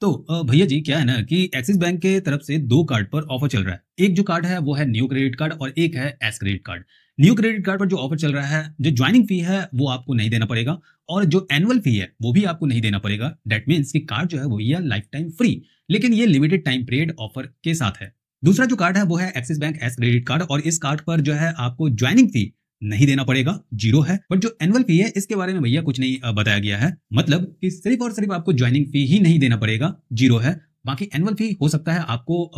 तो भैया जी क्या है ना कि एक्सिस बैंक के तरफ से दो कार्ड पर ऑफर चल रहा है एक जो कार्ड है वो है न्यू क्रेडिट कार्ड और एक है ace credit card new credit card पर जो ऑफर चल रहा है जो ज्वाइनिंग फी है वो आपको नहीं देना पड़ेगा और जो एनुअल फी है वो भी आपको नहीं देना पड़ेगा डेट मीन्स कि कार्ड जो है वो यह लाइफ टाइम फ्री लेकिन ये लिमिटेड टाइम पीरियड ऑफर के साथ है दूसरा जो कार्ड है वो है Axis bank ace credit card और इस कार्ड पर जो है आपको ज्वाइनिंग फी नहीं देना पड़ेगा जीरो है बट जो एनुअल फी है इसके बारे में भैया कुछ नहीं बताया गया है मतलब कि सिर्फ और सिर्फ आपको ज्वाइनिंग फी ही नहीं देना पड़ेगा जीरो है बाकी एनुअल फी हो सकता है आपको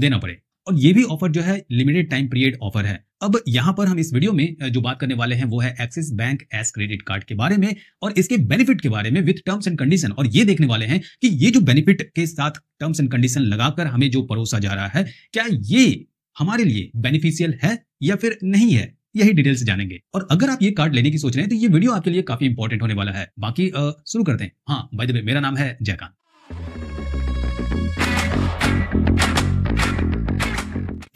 देना पड़े और ये भी ऑफर जो है लिमिटेड टाइम पीरियड ऑफर है अब यहाँ पर हम इस वीडियो में जो बात करने वाले हैं वो है Axis bank ace credit card के बारे में और इसके बेनिफिट के बारे में विद टर्म्स एंड कंडीशन और ये देखने वाले हैं कि ये जो बेनिफिट के साथ टर्म्स एंड कंडीशन लगाकर हमें जो परोसा जा रहा है क्या ये हमारे लिए बेनिफिशियल है या फिर नहीं है यही डिटेल्स जानेंगे और अगर आप ये कार्ड लेने की सोच रहे हैं तो ये वीडियो आपके लिए काफी इंपॉर्टेंट होने वाला है बाकी शुरू करते हैं हाँ भाई मेरा नाम है Jaikant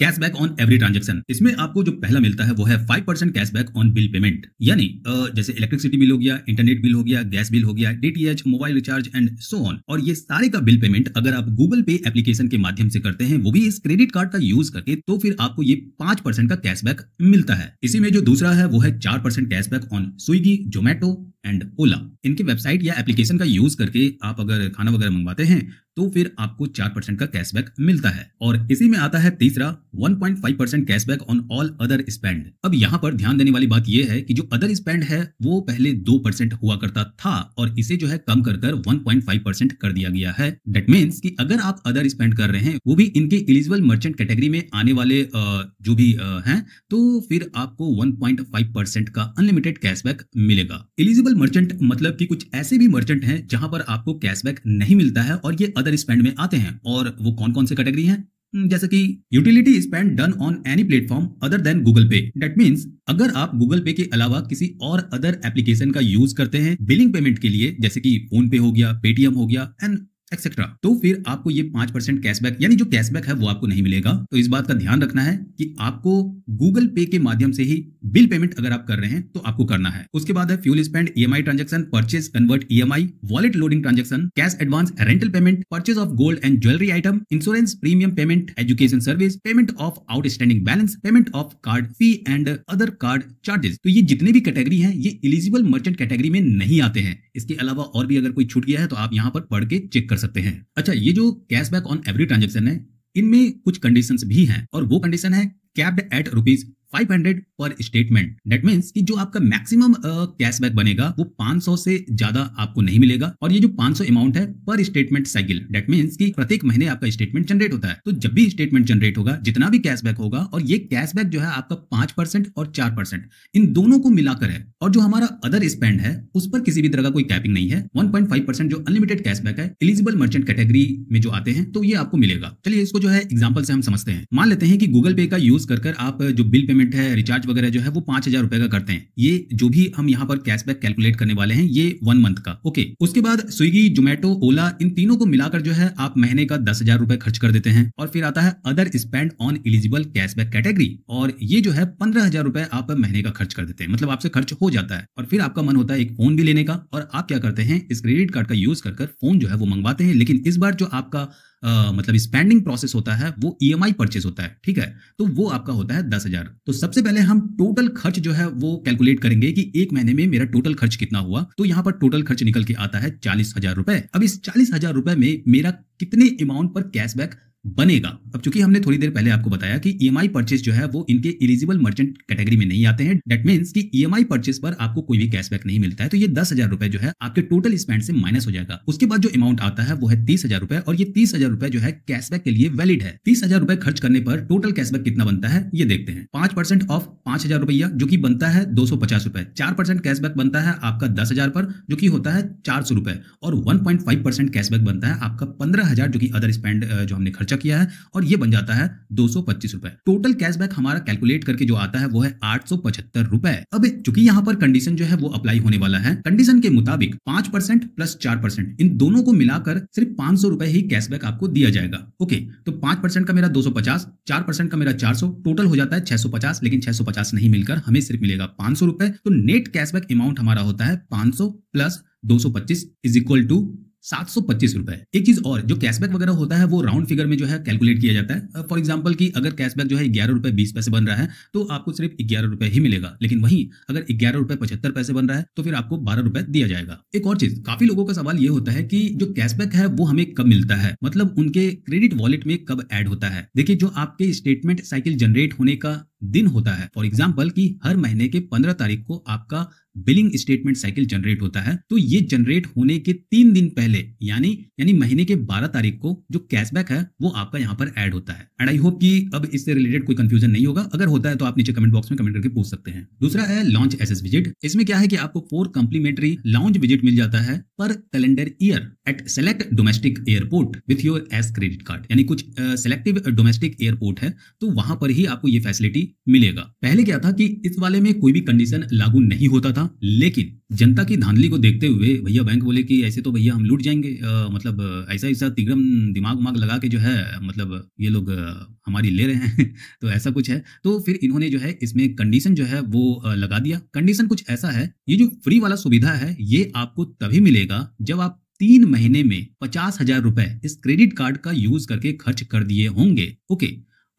cashback on every transaction इसमें आपको जो पहला मिलता है वो है five percent cashback on bill payment यानी जैसे इलेक्ट्रिसिटी बिल हो गया इंटरनेट बिल हो गया गैस बिल हो गया DTH mobile recharge and so on और ये सारे का बिल पेमेंट अगर आप गूगल पे एप्लीकेशन के माध्यम से करते हैं वो भी इस क्रेडिट कार्ड का यूज करके तो फिर आपको ये पांच परसेंट का कैशबैक मिलता है इसी में जो दूसरा है वो है चार percent cashback on Swiggy Zomato and Ola इनके वेबसाइट या एप्लीकेशन का यूज करके आप अगर खाना वगैरह मंगवाते हैं तो फिर आपको चार परसेंट का कैशबैक मिलता है और इसी में आता है तीसरा 1.5 percent cashback on all other spend अब यहाँ पर ध्यान देने वाली बात यह है कि जो अदर स्पेंड है वो पहले दो परसेंट हुआ करता था और इसे जो है कम कर कर 1.5 परसेंट कर दिया गया है डेट मीन्स कि अगर आप अदर स्पेंड कर रहे हैं वो भी इनके इलिजिबल मर्चेंट कैटेगरी में आने वाले जो भी है तो फिर आपको वन का अनलिमिटेड कैशबैक मिलेगा इलिजिबल मर्चेंट मतलब की कुछ ऐसे भी मर्चेंट है जहाँ पर आपको कैशबैक नहीं मिलता है और ये अदर स्पेंड में आते हैं और वो कौन कौन से कैटेगरी हैं हम्म, जैसे कि utility spend done on any platform other than Google Pay that means अगर आप गूगल पे के अलावा किसी और अदर एप्लीकेशन का यूज करते हैं बिलिंग पेमेंट के लिए जैसे कि फोन पे हो गया पेटीएम हो गया एंड एक्सेट्रा तो फिर आपको ये पांच परसेंट कैशबैक यानी जो कैशबैक है वो आपको नहीं मिलेगा तो इस बात का ध्यान रखना है कि आपको गूगल पे के माध्यम से ही बिल पेमेंट अगर आप कर रहे हैं तो आपको करना है उसके बाद है fuel spend EMI transaction purchase convert EMI wallet loading transaction cash advance rental payment purchase of gold and jewellery item insurance premium payment education service payment of outstanding balance payment of card fee and other card charges तो ये जितने भी category है ये eligible merchant category में नहीं आते हैं इसके अलावा और भी अगर कोई छूट गया है तो आप यहाँ पर पढ़ के चेक कर सकते हैं अच्छा ये जो कैशबैक ऑन एवरी ट्रांजेक्शन है इनमें कुछ कंडीशन भी हैं और वो कंडीशन है कैप्ड एट रुपीज 500 पर स्टेटमेंट डेट मीन्स कि जो आपका मैक्सिमम कैशबैक बनेगा वो 500 से ज्यादा आपको नहीं मिलेगा और ये जो 500 अमाउंट है पर स्टेटमेंट साइकिल डेट मीन्स कि प्रत्येक महीने आपका स्टेटमेंट जनरेट होता है तो जब भी स्टेटमेंट जनरेट होगा जितना भी कैशबैक होगा और ये कैशबैक जो है आपका पांच परसेंट और चार परसेंट इन दोनों को मिलाकर है और जो हमारा अदर स्पेंड है उस पर किसी भी तरह का कोई कैपिंग नहीं है 1.5 परसेंट जो अनलिमिटेड कैशबैक है एलिजिबल मर्चेंट कैटेगरी में जो आते हैं तो ये आपको मिलेगा चलिए इसको जो है एग्जाम्पल से हम समझते हैं मान लेते हैं कि गूगल पे का यूज कर आप जो बिल पेमेंट पेमेंट है रिचार्ज वगैरह जो है वो पांच हजार रुपए का करते हैं ये जो भी हम यहाँ पर कैशबैक कैलकुलेट करने वाले हैं ये वन मंथ का ओके उसके बाद स्विगी जोमेटो ओला इन तीनों को मिलाकर जो है आप महीने का दस हजार रुपए खर्च कर देते हैं और फिर आता है other spend on eligible cashback category और ये जो है पंद्रह हजार रुपए आप महीने का खर्च कर देते हैं मतलब आपसे खर्च हो जाता है और फिर आपका मन होता है एक फोन भी लेने का और आप क्या करते हैं इस क्रेडिट कार्ड का यूज कर फोन जो है वो मंगवाते हैं लेकिन इस बार जो आपका आ, मतलब स्पेंडिंग प्रोसेस होता है वो ई e परचेस होता है ठीक है तो वो आपका होता है दस हजार तो सबसे पहले हम टोटल खर्च जो है वो कैलकुलेट करेंगे कि एक महीने में मेरा टोटल खर्च कितना हुआ तो यहाँ पर टोटल खर्च निकल के आता है चालीस हजार रुपए अब इस चालीस हजार रुपए में मेरा कितने अमाउंट पर कैशबैक बनेगा अब चूंकि हमने थोड़ी देर पहले आपको बताया कि ई e परचेस जो है वो इनके इलिजिबल मर्चेंट कैटेगरी में नहीं आते हैं डेट मीन कि ई e परचेस पर आपको कोई भी कैशबैक नहीं मिलता है तो ये दस हजार रुपए जो है आपके टोटल स्पेंड से माइनस हो जाएगा उसके बाद जो अमाउंट आता है वो है तीस हजार रुपए और ये तीस हजार रुपए जो है कैशबैक के लिए वैलिड है तीस हजार रुपए खर्च करने पर टोटल कैशबैक कितना बनता है ये देखते हैं पांच परसेंट ऑफ पांच हजार रुपया जो की बनता है दो सौ पचास रुपए चार परसेंट कैशबैक बनता है आपका दस हजार पर जो की होता है चार सौ रुपए और one point five percent cashback बनता है आपका पंद्रह हजार जो की अदर स्पेंड जो हमने खर्च खर्चा किया है और ये बन जाता है दो रुपए टोटल कैशबैक हमारा कैलकुलेट करके जो आता है वो है आठ रुपए अब चूंकि यहाँ पर कंडीशन जो है वो अप्लाई होने वाला है कंडीशन के मुताबिक पांच परसेंट प्लस चार परसेंट इन दोनों को मिलाकर सिर्फ पांच सौ रुपए ही कैशबैक आपको दिया जाएगा ओके तो पांच परसेंट का मेरा दो सौ पचास चार परसेंट का मेरा चार टोटल हो जाता है छह लेकिन छह नहीं मिलकर हमें सिर्फ मिलेगा पांच तो नेट कैशबैक अमाउंट हमारा होता है पांच सौ प्लस दो सौ पच्चीस इज इक्वल टू सात सौ पच्चीस रुपए एक चीज और जो कैशबैक वगैरह होता है वो राउंड फिगर में जो है कैलकुलेट किया जाता है फॉर एग्जाम्पल की अगर कैशबैक जो है ग्यारह रुपए बीस पैसे बन रहा है तो आपको सिर्फ ग्यारह रुपए ही मिलेगा लेकिन वहीं अगर ग्यारह रुपए पचहत्तर पैसे बन रहा है तो फिर आपको बारह रुपए दिया जाएगा एक और चीज काफी लोगों का सवाल ये होता है की जो कैशबैक है वो हमें कब मिलता है मतलब उनके क्रेडिट वॉलेट में कब एड होता है देखिये जो आपके स्टेटमेंट साइकिल जनरेट होने का दिन होता है फॉर एग्जाम्पल की हर महीने के पंद्रह तारीख को आपका बिलिंग स्टेटमेंट साइकिल जनरेट होता है तो ये जनरेट होने के तीन दिन पहले यानी यानी महीने के 12 तारीख को जो कैशबैक है वो आपका यहाँ पर ऐड होता है एंड आई होप कि अब इससे रिलेटेड कोई कंफ्यूजन नहीं होगा अगर होता है तो आप नीचे कमेंट बॉक्स में कमेंट करके पूछ सकते हैं दूसरा है लॉन्च एस विजिट इसमें क्या है की आपको फोर कम्प्लीमेंट्री लॉन्च विजिट मिल जाता है पर calendar year at select domestic airport with your ace credit card यानी कुछ सेलेक्टिव डोमेस्टिक एयरपोर्ट है तो वहां पर ही आपको ये फैसिलिटी मिलेगा पहले क्या था कि इस वाले में कोई भी कंडीशन लागू नहीं होता था था लेकिन जनता की धांधली को देखते हुए भैया बैंक बोले कि ऐसे तो भैया हम लूट जाएंगे आ, मतलब ऐसा ऐसा तिगड़म दिमाग उमाग लगा के जो है मतलब ये लोग हमारी ले रहे हैं तो ऐसा कुछ है तो फिर इन्होंने जो है इसमें कंडीशन जो है वो लगा दिया कंडीशन कुछ ऐसा है ये जो फ्री वाला सुविधा है ये आपको तभी मिलेगा जब आप तीन महीने में पचास हजार रुपए इस क्रेडिट कार्ड का यूज करके खर्च कर दिए होंगे ओके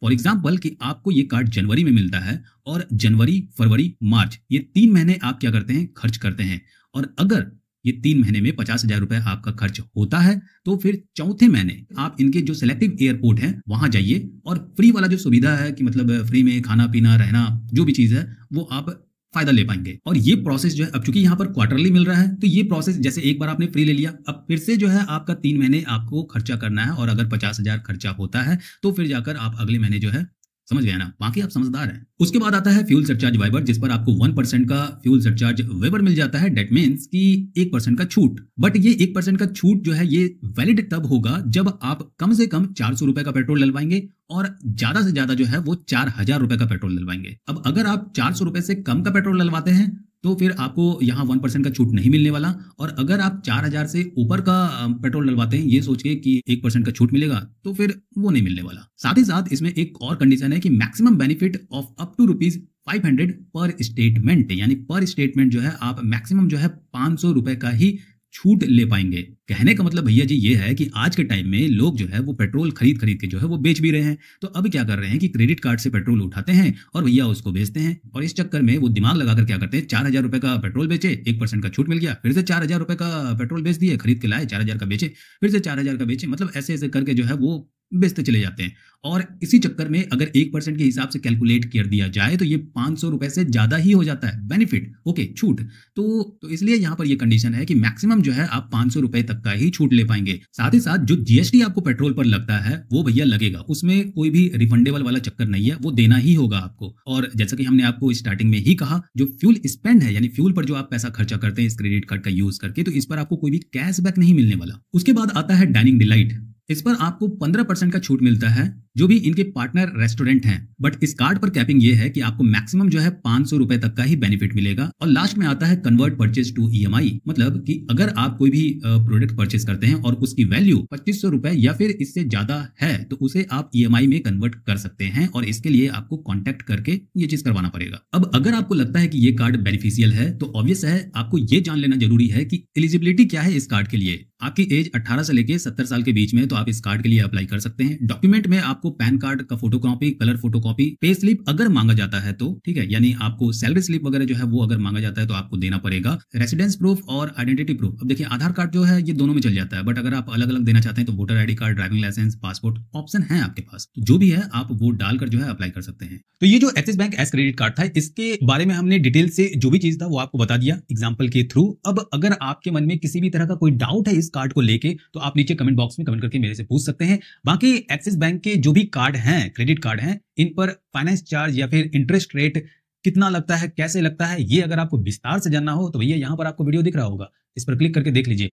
फॉर एग्जाम्पल कि आपको ये कार्ड जनवरी में मिलता है और जनवरी फरवरी मार्च ये तीन महीने आप क्या करते हैं खर्च करते हैं और अगर ये तीन महीने में पचास हजार रुपए आपका खर्च होता है तो फिर चौथे महीने आप इनके जो सिलेक्टिव एयरपोर्ट है वहां जाइए और फ्री वाला जो सुविधा है कि मतलब फ्री में खाना पीना रहना जो भी चीज है वो आप फायदा ले पाएंगे और ये प्रोसेस जो है अब चूंकि यहाँ पर क्वार्टरली मिल रहा है तो ये प्रोसेस जैसे एक बार आपने फ्री ले लिया अब फिर से जो है आपका तीन महीने आपको खर्चा करना है और अगर पचास हजार खर्चा होता है तो फिर जाकर आप अगले महीने जो है समझ गया ना बाकी आप समझदार हैं उसके बाद आता है फ्यूल सरचार्ज वाइबर जिस पर आपको वन परसेंट का फ्यूल सरचार्ज वाइबर मिल जाता है डेट मीन कि एक परसेंट का छूट बट ये एक परसेंट का छूट जो है ये वैलिड तब होगा जब आप कम से कम चार सौ रुपए का पेट्रोल डलवाएंगे और ज्यादा से ज्यादा जो है वो चार हजार रुपए का पेट्रोल डलवाएंगे अब अगर आप चार सौ रुपए से कम का पेट्रोल डलवाते हैं तो फिर आपको यहाँ वन परसेंट का छूट नहीं मिलने वाला और अगर आप चार हज़ार से ऊपर का पेट्रोल डलवाते हैं ये सोच के कि एक परसेंट का छूट मिलेगा तो फिर वो नहीं मिलने वाला साथ ही साथ इसमें एक और कंडीशन है कि maximum benefit of up to rupees five hundred per statement यानी पर स्टेटमेंट जो है आप मैक्सिमम जो है पाँच सौ रुपए का ही छूट ले पाएंगे कहने का मतलब भैया जी ये है कि आज के टाइम में लोग जो है वो पेट्रोल खरीद खरीद के जो है वो बेच भी रहे हैं तो अब क्या कर रहे हैं कि क्रेडिट कार्ड से पेट्रोल उठाते हैं और भैया उसको बेचते हैं और इस चक्कर में वो दिमाग लगाकर क्या करते हैं चार हजार रुपए का पेट्रोल बेचे एक परसेंट का छूट मिल गया फिर से चार हजार रुपए का पेट्रोल बेच दिए खरीद के लाए चार हजार का बेचे फिर से चार हजार का बेचे मतलब ऐसे ऐसे करके जो है वो बेचते चले जाते हैं और इसी चक्कर में अगर एक परसेंट के हिसाब से कैलकुलेट कर दिया जाए तो ये पाँच सौ रुपये से ज़्यादा ही हो जाता है बेनिफिट ओके छूट तो तो इसलिए यहाँ पर ये कंडीशन है कि मैक्सिमम जो है आप पाँच सौ रुपये तक का ही छूट ले पाएंगे साथ ही साथ जो जीएसटी आपको पेट्रोल पर लगता है वो भैया लगेगा उसमें कोई भी रिफंडेबल वाला चक्कर नहीं है वो देना ही होगा आपको और जैसा कि हमने आपको स्टार्टिंग में ही कहा जो फ्यूल स्पेंड है यानी फ्यूल पर जो आप पैसा खर्चा करते हैं इस क्रेडिट कार्ड का यूज करके तो इस पर आपको कोई भी कैश नहीं मिलने वाला उसके बाद आता है डाइनिंग डिलाइट इस पर आपको 15 परसेंट का छूट मिलता है जो भी इनके पार्टनर रेस्टोरेंट हैं बट इस कार्ड पर कैपिंग ये है कि आपको मैक्सिमम जो है पांच सौ रुपए तक का ही बेनिफिट मिलेगा और लास्ट में आता है कन्वर्ट परचेज टू ई मतलब कि अगर आप कोई भी प्रोडक्ट परचेज करते हैं और उसकी वैल्यू पच्चीस सौ रुपए या फिर इससे ज्यादा है तो उसे आप ई e में कन्वर्ट कर सकते हैं और इसके लिए आपको कॉन्टेक्ट करके ये चीज करवाना पड़ेगा अब अगर आपको लगता है की ये कार्ड बेनिफिशियल है तो ऑब्वियस है आपको ये जान लेना जरूरी है की एलिजिबिलिटी क्या है इस कार्ड के लिए आपकी एज अठारह से लेकर सत्तर साल के बीच में तो आप इस कार्ड के लिए अप्लाई कर सकते हैं डॉक्यूमेंट में आप आपको पैन कार्ड का photo copy colour photo copy pay slip अगर मांगा जाता है तो ठीक है यानी आपको सैलरी स्लिप वगैरह जो है वो अगर मांगा जाता है तो आपको देना पड़ेगा रेसिडेंस प्रूफ और आइडेंटिटी प्रूफ अब देखिए आधार कार्ड जो है ये दोनों में चल जाता है बट अगर आप अलग अलग देना चाहते हैं तो voter ID card driving licence passport option है आपके पास तो जो भी है आप वो डालकर जो है अप्लाई कर सकते हैं तो ये जो Axis bank ace credit card था इसके बारे में हमने डिटेल से जो भी चीज था वो आपको बता दिया एग्जाम्पल के थ्रू अब अगर आपके मन में किसी भी तरह का कोई डाउट है इस कार्ड को लेकर तो आप नीचे कमेंट बॉक्स में कमेंट करके मेरे से पूछ सकते हैं बाकी एक्सिस बैंक के जो भी कार्ड हैं क्रेडिट कार्ड हैं इन पर फाइनेंस चार्ज या फिर इंटरेस्ट रेट कितना लगता है कैसे लगता है ये अगर आपको विस्तार से जानना हो तो भैया यहाँ पर आपको वीडियो दिख रहा होगा इस पर क्लिक करके देख लीजिए